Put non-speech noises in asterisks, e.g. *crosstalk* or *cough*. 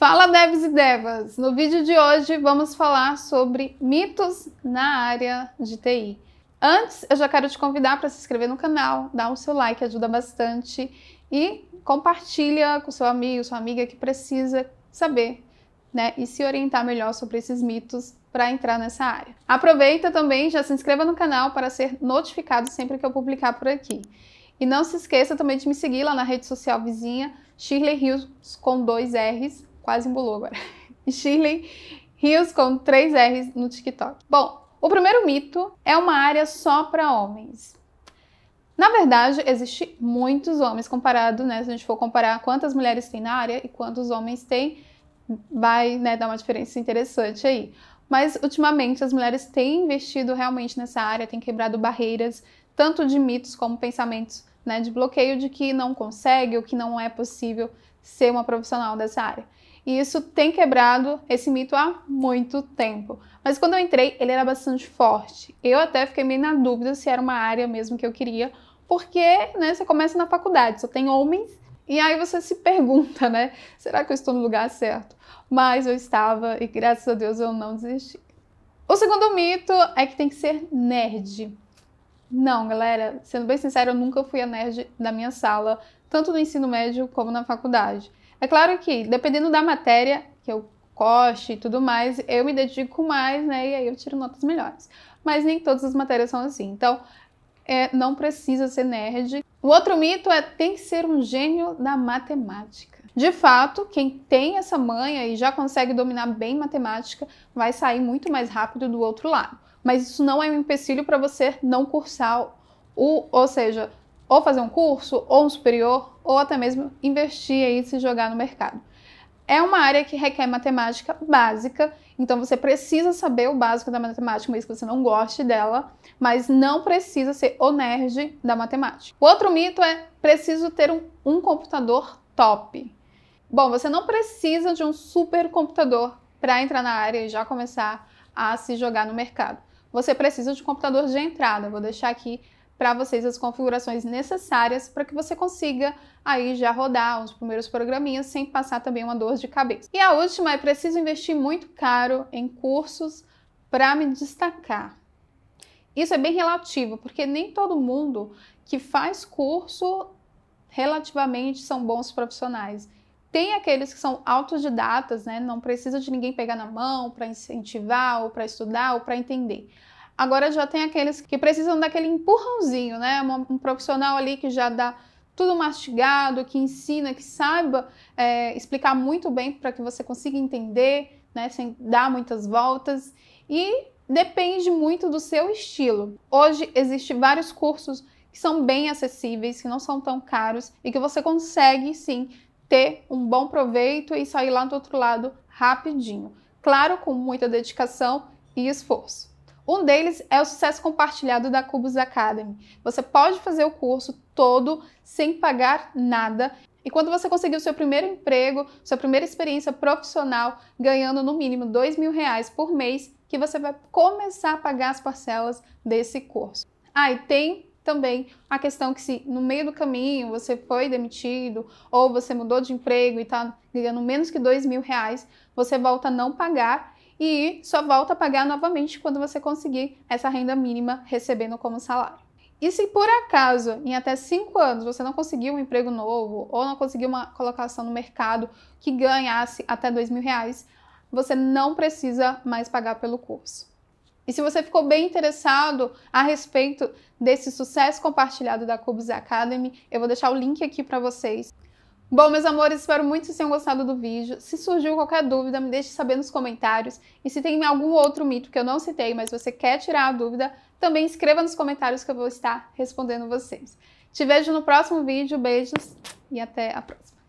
Fala devs e devas! No vídeo de hoje vamos falar sobre mitos na área de TI. Antes, eu já quero te convidar para se inscrever no canal, dar o seu like, ajuda bastante e compartilha com seu amigo, sua amiga que precisa saber né, e se orientar melhor sobre esses mitos para entrar nessa área. Aproveita também, já se inscreva no canal para ser notificado sempre que eu publicar por aqui. E não se esqueça também de me seguir lá na rede social vizinha Shirley Rios com dois R's quase embolou agora. *laughs* Shirley Rios com três R's no TikTok. Bom, o primeiro mito é uma área só para homens. Na verdade, existe muitos homens comparado, né? Se a gente for comparar quantas mulheres tem na área e quantos homens tem, vai né, dar uma diferença interessante aí. Mas ultimamente as mulheres têm investido realmente nessa área, têm quebrado barreiras, tanto de mitos como pensamentos né, de bloqueio de que não consegue ou que não é possível ser uma profissional dessa área. E isso tem quebrado esse mito há muito tempo. Mas quando eu entrei, ele era bastante forte. Eu até fiquei meio na dúvida se era uma área mesmo que eu queria, porque né, você começa na faculdade, só tem homens, e aí você se pergunta, né? Será que eu estou no lugar certo? Mas eu estava e graças a Deus eu não desisti. O segundo mito é que tem que ser nerd. Não, galera, sendo bem sincero, eu nunca fui a nerd da minha sala, tanto no ensino médio como na faculdade. É claro que, dependendo da matéria que eu coste e tudo mais, eu me dedico mais, né? E aí eu tiro notas melhores. Mas nem todas as matérias são assim. Então, é, não precisa ser nerd. O outro mito é tem que ser um gênio da matemática. De fato, quem tem essa manha e já consegue dominar bem matemática vai sair muito mais rápido do outro lado. Mas isso não é um empecilho para você não cursar o, ou seja, ou fazer um curso, ou um superior, ou até mesmo investir e se jogar no mercado. É uma área que requer matemática básica, então você precisa saber o básico da matemática, mesmo que você não goste dela, mas não precisa ser o nerd da matemática. O outro mito é preciso ter um, um computador top. Bom, você não precisa de um supercomputador para entrar na área e já começar a se jogar no mercado. Você precisa de um computador de entrada. Vou deixar aqui para vocês as configurações necessárias para que você consiga aí já rodar os primeiros programinhas sem passar também uma dor de cabeça. E a última é preciso investir muito caro em cursos para me destacar. Isso é bem relativo, porque nem todo mundo que faz curso relativamente são bons profissionais. Tem aqueles que são autodidatas, né? Não precisa de ninguém pegar na mão para incentivar, ou para estudar, ou para entender. Agora já tem aqueles que precisam daquele empurrãozinho, né? Um, um profissional ali que já dá tudo mastigado, que ensina, que saiba é, explicar muito bem para que você consiga entender, né? Sem dar muitas voltas. E depende muito do seu estilo. Hoje existem vários cursos que são bem acessíveis, que não são tão caros e que você consegue sim ter um bom proveito e sair lá do outro lado rapidinho. Claro, com muita dedicação e esforço. Um deles é o sucesso compartilhado da Cubus Academy. Você pode fazer o curso todo sem pagar nada. E quando você conseguir o seu primeiro emprego, sua primeira experiência profissional, ganhando no mínimo dois mil reais por mês, que você vai começar a pagar as parcelas desse curso. Ah, e tem também a questão que se no meio do caminho você foi demitido ou você mudou de emprego e está ganhando menos que dois mil reais, você volta a não pagar e só volta a pagar novamente quando você conseguir essa renda mínima recebendo como salário. E se por acaso, em até cinco anos, você não conseguiu um emprego novo ou não conseguiu uma colocação no mercado que ganhasse até dois mil reais, você não precisa mais pagar pelo curso. E se você ficou bem interessado a respeito desse sucesso compartilhado da Cubes Academy, eu vou deixar o link aqui para vocês. Bom, meus amores, espero muito que vocês tenham gostado do vídeo. Se surgiu qualquer dúvida, me deixe saber nos comentários. E se tem algum outro mito que eu não citei, mas você quer tirar a dúvida, também escreva nos comentários que eu vou estar respondendo vocês. Te vejo no próximo vídeo, beijos e até a próxima.